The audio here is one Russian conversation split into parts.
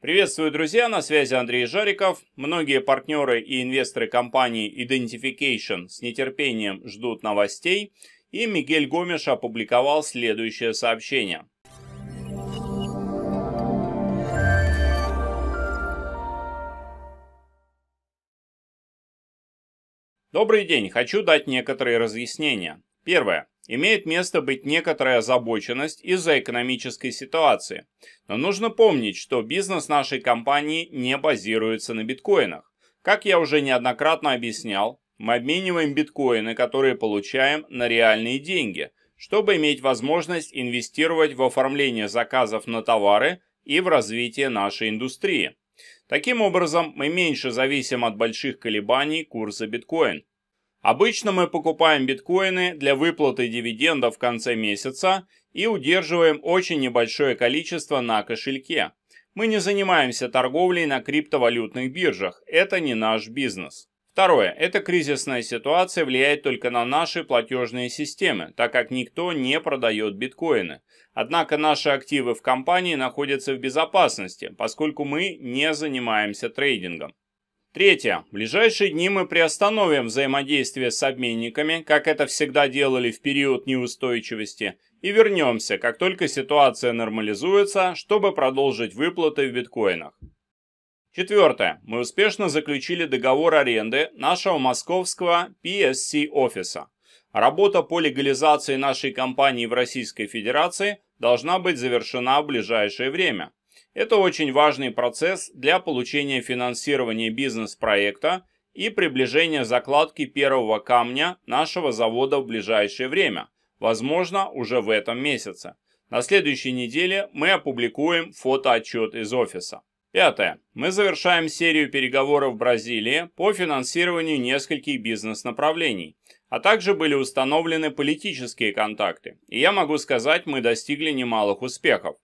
Приветствую, друзья, на связи Андрей Жариков. Многие партнеры и инвесторы компании Identification с нетерпением ждут новостей, и Мигель Гомеш опубликовал следующее сообщение. Добрый день, хочу дать некоторые разъяснения. Первое имеет место быть некоторая озабоченность из-за экономической ситуации. Но нужно помнить, что бизнес нашей компании не базируется на биткоинах. Как я уже неоднократно объяснял, мы обмениваем биткоины, которые получаем, на реальные деньги, чтобы иметь возможность инвестировать в оформление заказов на товары и в развитие нашей индустрии. Таким образом, мы меньше зависим от больших колебаний курса биткоин. Обычно мы покупаем биткоины для выплаты дивидендов в конце месяца и удерживаем очень небольшое количество на кошельке. Мы не занимаемся торговлей на криптовалютных биржах, это не наш бизнес. Второе. Эта кризисная ситуация влияет только на наши платежные системы, так как никто не продает биткоины. Однако наши активы в компании находятся в безопасности, поскольку мы не занимаемся трейдингом. Третье. В ближайшие дни мы приостановим взаимодействие с обменниками, как это всегда делали в период неустойчивости, и вернемся, как только ситуация нормализуется, чтобы продолжить выплаты в биткоинах. Четвертое. Мы успешно заключили договор аренды нашего московского PSC офиса. Работа по легализации нашей компании в Российской Федерации должна быть завершена в ближайшее время. Это очень важный процесс для получения финансирования бизнес-проекта и приближения закладки первого камня нашего завода в ближайшее время, возможно, уже в этом месяце. На следующей неделе мы опубликуем фотоотчет из офиса. Пятое. Мы завершаем серию переговоров в Бразилии по финансированию нескольких бизнес-направлений, а также были установлены политические контакты, и я могу сказать, мы достигли немалых успехов.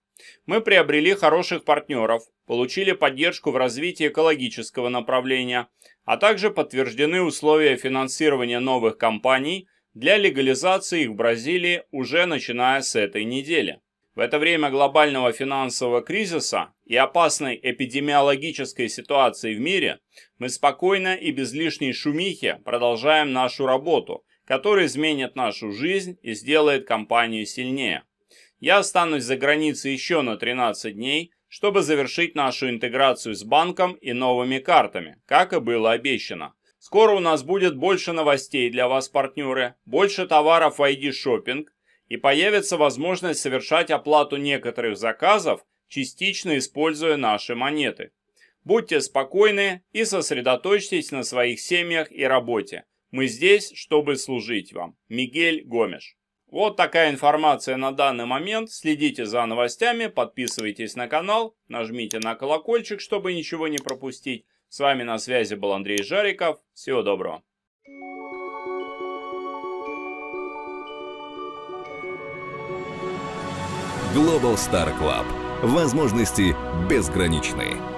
Мы приобрели хороших партнеров, получили поддержку в развитии экологического направления, а также подтверждены условия финансирования новых компаний для легализации их в Бразилии уже начиная с этой недели. В это время глобального финансового кризиса и опасной эпидемиологической ситуации в мире мы спокойно и без лишней шумихи продолжаем нашу работу, которая изменит нашу жизнь и сделает компанию сильнее я останусь за границей еще на 13 дней, чтобы завершить нашу интеграцию с банком и новыми картами, как и было обещано. Скоро у нас будет больше новостей для вас, партнеры, больше товаров в ID-шоппинг, и появится возможность совершать оплату некоторых заказов, частично используя наши монеты. Будьте спокойны и сосредоточьтесь на своих семьях и работе. Мы здесь, чтобы служить вам. Мигель Гомеш вот такая информация на данный момент. Следите за новостями, подписывайтесь на канал, нажмите на колокольчик, чтобы ничего не пропустить. С вами на связи был Андрей Жариков. Всего доброго. Global Star Club. Возможности безграничны.